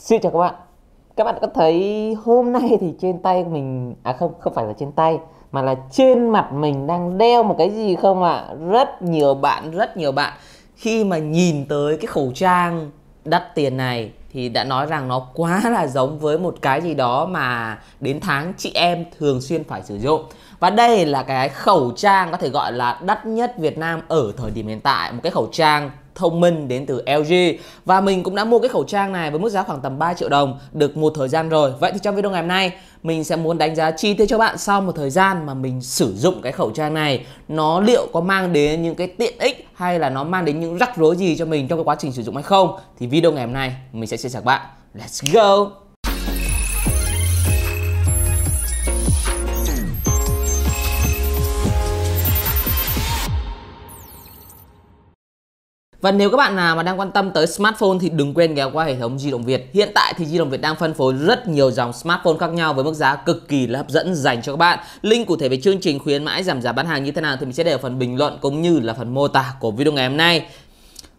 Xin chào các bạn Các bạn có thấy hôm nay thì trên tay mình À không, không phải là trên tay Mà là trên mặt mình đang đeo một cái gì không ạ à? Rất nhiều bạn, rất nhiều bạn Khi mà nhìn tới cái khẩu trang đắt tiền này Thì đã nói rằng nó quá là giống với một cái gì đó mà Đến tháng chị em thường xuyên phải sử dụng và đây là cái khẩu trang có thể gọi là đắt nhất Việt Nam ở thời điểm hiện tại Một cái khẩu trang thông minh đến từ LG và mình cũng đã mua cái khẩu trang này với mức giá khoảng tầm 3 triệu đồng được một thời gian rồi. Vậy thì trong video ngày hôm nay mình sẽ muốn đánh giá chi tiết cho bạn sau một thời gian mà mình sử dụng cái khẩu trang này nó liệu có mang đến những cái tiện ích hay là nó mang đến những rắc rối gì cho mình trong cái quá trình sử dụng hay không thì video ngày hôm nay mình sẽ chia sẻ các bạn. Let's go. Và nếu các bạn nào mà đang quan tâm tới smartphone thì đừng quên ghé qua hệ thống Di động Việt. Hiện tại thì Di động Việt đang phân phối rất nhiều dòng smartphone khác nhau với mức giá cực kỳ là hấp dẫn dành cho các bạn. Link cụ thể về chương trình khuyến mãi giảm giá bán hàng như thế nào thì mình sẽ để ở phần bình luận cũng như là phần mô tả của video ngày hôm nay.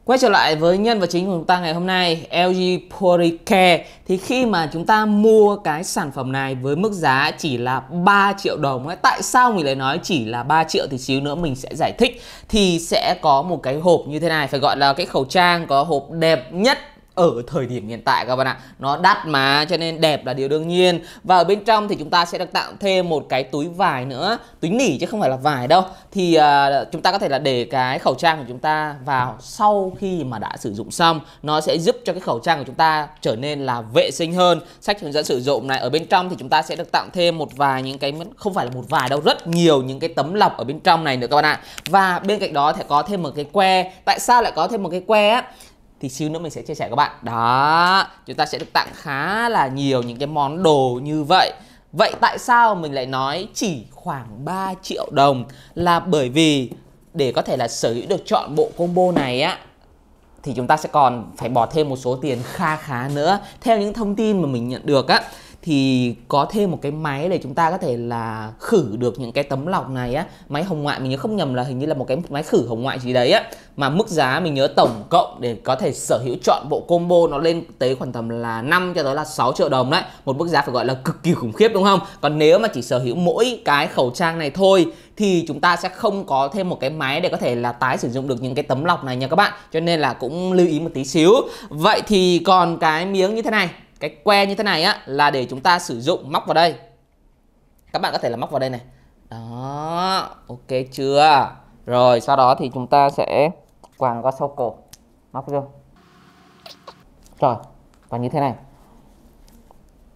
Quay trở lại với nhân vật chính của chúng ta ngày hôm nay, LG Polycare thì khi mà chúng ta mua cái sản phẩm này với mức giá chỉ là 3 triệu đồng ấy, tại sao mình lại nói chỉ là 3 triệu thì xíu nữa mình sẽ giải thích thì sẽ có một cái hộp như thế này phải gọi là cái khẩu trang có hộp đẹp nhất ở thời điểm hiện tại các bạn ạ nó đắt mà cho nên đẹp là điều đương nhiên và ở bên trong thì chúng ta sẽ được tạo thêm một cái túi vải nữa túi nỉ chứ không phải là vải đâu thì uh, chúng ta có thể là để cái khẩu trang của chúng ta vào sau khi mà đã sử dụng xong nó sẽ giúp cho cái khẩu trang của chúng ta trở nên là vệ sinh hơn sách hướng dẫn sử dụng này ở bên trong thì chúng ta sẽ được tặng thêm một vài những cái không phải là một vài đâu rất nhiều những cái tấm lọc ở bên trong này nữa các bạn ạ và bên cạnh đó sẽ có thêm một cái que tại sao lại có thêm một cái que á thì xíu nữa mình sẽ chia sẻ các bạn đó chúng ta sẽ được tặng khá là nhiều những cái món đồ như vậy vậy tại sao mình lại nói chỉ khoảng 3 triệu đồng là bởi vì để có thể là sở hữu được chọn bộ combo này á thì chúng ta sẽ còn phải bỏ thêm một số tiền kha khá nữa theo những thông tin mà mình nhận được á thì có thêm một cái máy để chúng ta có thể là khử được những cái tấm lọc này á máy hồng ngoại mình nhớ không nhầm là hình như là một cái máy khử hồng ngoại gì đấy á mà mức giá mình nhớ tổng cộng để có thể sở hữu chọn bộ combo nó lên tới khoảng tầm là 5 cho tới là 6 triệu đồng đấy một mức giá phải gọi là cực kỳ khủng khiếp đúng không còn nếu mà chỉ sở hữu mỗi cái khẩu trang này thôi thì chúng ta sẽ không có thêm một cái máy để có thể là tái sử dụng được những cái tấm lọc này nha các bạn cho nên là cũng lưu ý một tí xíu vậy thì còn cái miếng như thế này cái que như thế này á là để chúng ta sử dụng móc vào đây các bạn có thể là móc vào đây này đó ok chưa rồi sau đó thì chúng ta sẽ quàng qua sau cổ móc vô rồi và như thế này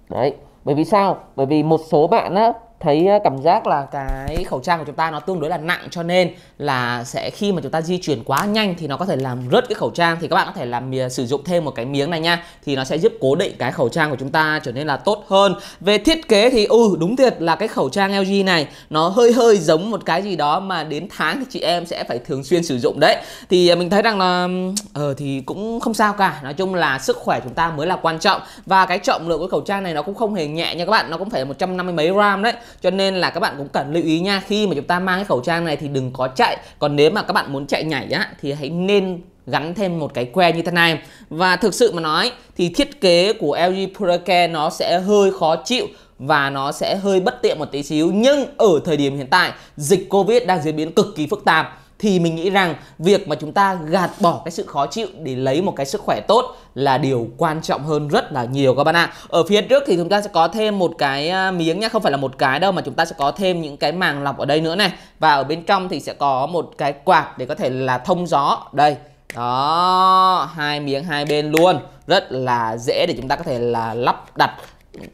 đấy bởi vì sao bởi vì một số bạn á thấy cảm giác là cái khẩu trang của chúng ta nó tương đối là nặng cho nên là sẽ khi mà chúng ta di chuyển quá nhanh thì nó có thể làm rớt cái khẩu trang thì các bạn có thể làm à, sử dụng thêm một cái miếng này nha thì nó sẽ giúp cố định cái khẩu trang của chúng ta trở nên là tốt hơn về thiết kế thì ừ đúng thiệt là cái khẩu trang LG này nó hơi hơi giống một cái gì đó mà đến tháng thì chị em sẽ phải thường xuyên sử dụng đấy thì à, mình thấy rằng là ờ thì cũng không sao cả nói chung là sức khỏe chúng ta mới là quan trọng và cái trọng lượng của khẩu trang này nó cũng không hề nhẹ nha các bạn nó cũng phải một trăm năm mươi mấy gram đấy cho nên là các bạn cũng cần lưu ý nha khi mà chúng ta mang cái khẩu trang này thì đừng có chạy còn nếu mà các bạn muốn chạy nhảy á thì hãy nên gắn thêm một cái que như thế này và thực sự mà nói thì thiết kế của LG Puracare nó sẽ hơi khó chịu và nó sẽ hơi bất tiện một tí xíu nhưng ở thời điểm hiện tại dịch Covid đang diễn biến cực kỳ phức tạp thì mình nghĩ rằng việc mà chúng ta gạt bỏ cái sự khó chịu để lấy một cái sức khỏe tốt là điều quan trọng hơn rất là nhiều các bạn ạ. À. Ở phía trước thì chúng ta sẽ có thêm một cái à, miếng nhá, không phải là một cái đâu mà chúng ta sẽ có thêm những cái màng lọc ở đây nữa này. Và ở bên trong thì sẽ có một cái quạt để có thể là thông gió. Đây. Đó, hai miếng hai bên luôn rất là dễ để chúng ta có thể là lắp đặt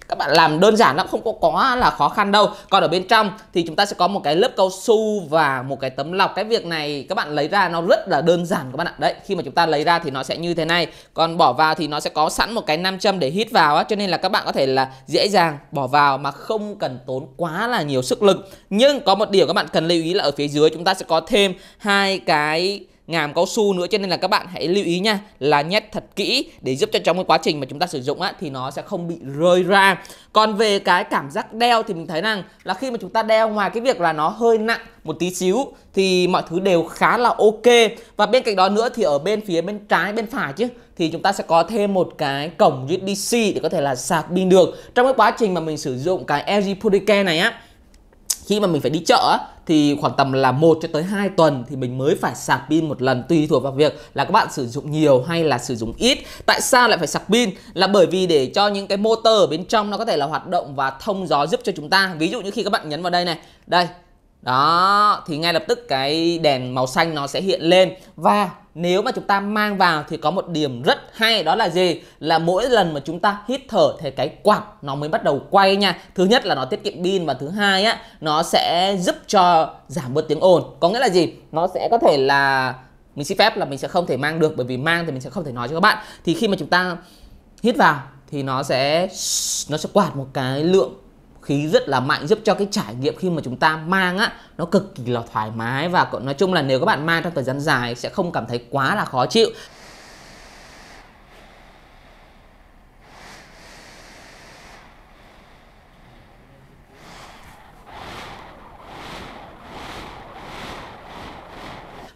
các bạn làm đơn giản nó không có quá là khó khăn đâu còn ở bên trong thì chúng ta sẽ có một cái lớp cao su và một cái tấm lọc cái việc này các bạn lấy ra nó rất là đơn giản các bạn ạ đấy khi mà chúng ta lấy ra thì nó sẽ như thế này còn bỏ vào thì nó sẽ có sẵn một cái nam châm để hít vào á cho nên là các bạn có thể là dễ dàng bỏ vào mà không cần tốn quá là nhiều sức lực nhưng có một điều các bạn cần lưu ý là ở phía dưới chúng ta sẽ có thêm hai cái ngàm cao su nữa cho nên là các bạn hãy lưu ý nha là nhét thật kỹ để giúp cho trong cái quá trình mà chúng ta sử dụng á thì nó sẽ không bị rơi ra còn về cái cảm giác đeo thì mình thấy rằng là khi mà chúng ta đeo ngoài cái việc là nó hơi nặng một tí xíu thì mọi thứ đều khá là ok và bên cạnh đó nữa thì ở bên phía bên trái bên phải chứ thì chúng ta sẽ có thêm một cái cổng USB-C để có thể là sạc pin được trong cái quá trình mà mình sử dụng cái LG Polycare này á khi mà mình phải đi chợ thì khoảng tầm là 1 cho tới 2 tuần thì mình mới phải sạc pin một lần tùy thuộc vào việc là các bạn sử dụng nhiều hay là sử dụng ít. Tại sao lại phải sạc pin? Là bởi vì để cho những cái motor ở bên trong nó có thể là hoạt động và thông gió giúp cho chúng ta. Ví dụ như khi các bạn nhấn vào đây này, đây đó thì ngay lập tức cái đèn màu xanh nó sẽ hiện lên và nếu mà chúng ta mang vào thì có một điểm rất hay đó là gì là mỗi lần mà chúng ta hít thở thì cái quạt nó mới bắt đầu quay nha thứ nhất là nó tiết kiệm pin và thứ hai á nó sẽ giúp cho giảm bớt tiếng ồn có nghĩa là gì nó sẽ có thể là mình xin phép là mình sẽ không thể mang được bởi vì mang thì mình sẽ không thể nói cho các bạn thì khi mà chúng ta hít vào thì nó sẽ nó sẽ quạt một cái lượng khí rất là mạnh giúp cho cái trải nghiệm khi mà chúng ta mang á nó cực kỳ là thoải mái và nói chung là nếu các bạn mang trong thời gian dài sẽ không cảm thấy quá là khó chịu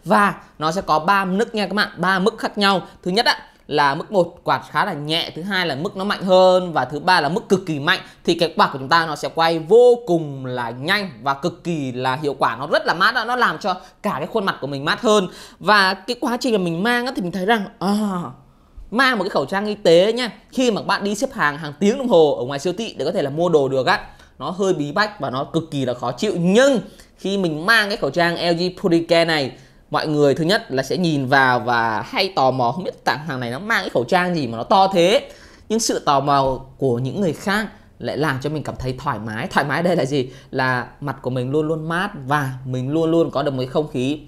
và nó sẽ có ba mức nha các bạn ba mức khác nhau thứ nhất á là mức một quạt khá là nhẹ thứ hai là mức nó mạnh hơn và thứ ba là mức cực kỳ mạnh thì cái quạt của chúng ta nó sẽ quay vô cùng là nhanh và cực kỳ là hiệu quả nó rất là mát đó nó làm cho cả cái khuôn mặt của mình mát hơn và cái quá trình mà mình mang thì mình thấy rằng à, mang một cái khẩu trang y tế nha khi mà bạn đi xếp hàng hàng tiếng đồng hồ ở ngoài siêu thị để có thể là mua đồ được á nó hơi bí bách và nó cực kỳ là khó chịu nhưng khi mình mang cái khẩu trang LG Purica này mọi người thứ nhất là sẽ nhìn vào và hay tò mò không biết tặng hàng này nó mang cái khẩu trang gì mà nó to thế nhưng sự tò mò của những người khác lại làm cho mình cảm thấy thoải mái thoải mái đây là gì là mặt của mình luôn luôn mát và mình luôn luôn có được một cái không khí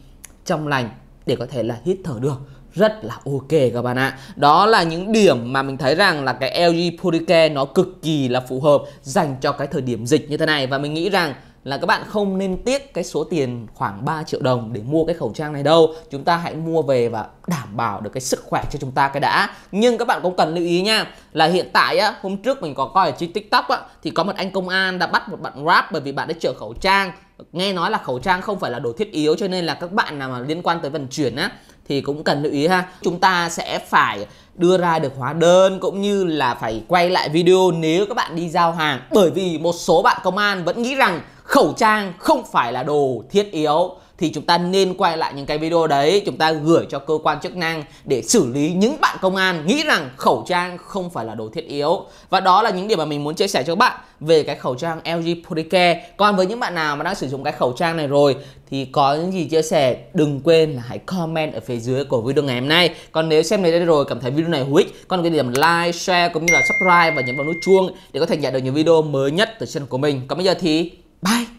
trong lành để có thể là hít thở được rất là ok các bạn ạ đó là những điểm mà mình thấy rằng là cái LG Puricare nó cực kỳ là phù hợp dành cho cái thời điểm dịch như thế này và mình nghĩ rằng là các bạn không nên tiếc cái số tiền khoảng 3 triệu đồng để mua cái khẩu trang này đâu chúng ta hãy mua về và đảm bảo được cái sức khỏe cho chúng ta cái đã nhưng các bạn cũng cần lưu ý nha là hiện tại á hôm trước mình có coi ở trên tiktok á thì có một anh công an đã bắt một bạn rap bởi vì bạn đã chở khẩu trang nghe nói là khẩu trang không phải là đồ thiết yếu cho nên là các bạn nào mà liên quan tới vận chuyển á thì cũng cần lưu ý ha chúng ta sẽ phải đưa ra được hóa đơn cũng như là phải quay lại video nếu các bạn đi giao hàng bởi vì một số bạn công an vẫn nghĩ rằng khẩu trang không phải là đồ thiết yếu thì chúng ta nên quay lại những cái video đấy chúng ta gửi cho cơ quan chức năng để xử lý những bạn công an nghĩ rằng khẩu trang không phải là đồ thiết yếu và đó là những điểm mà mình muốn chia sẻ cho các bạn về cái khẩu trang LG Polycare còn với những bạn nào mà đang sử dụng cái khẩu trang này rồi thì có những gì chia sẻ đừng quên là hãy comment ở phía dưới của video ngày hôm nay còn nếu xem đến đây rồi cảm thấy video này hữu ích còn cái điểm like share cũng như là subscribe và nhấn vào nút chuông để có thể nhận được những video mới nhất từ channel của mình còn bây giờ thì Bye.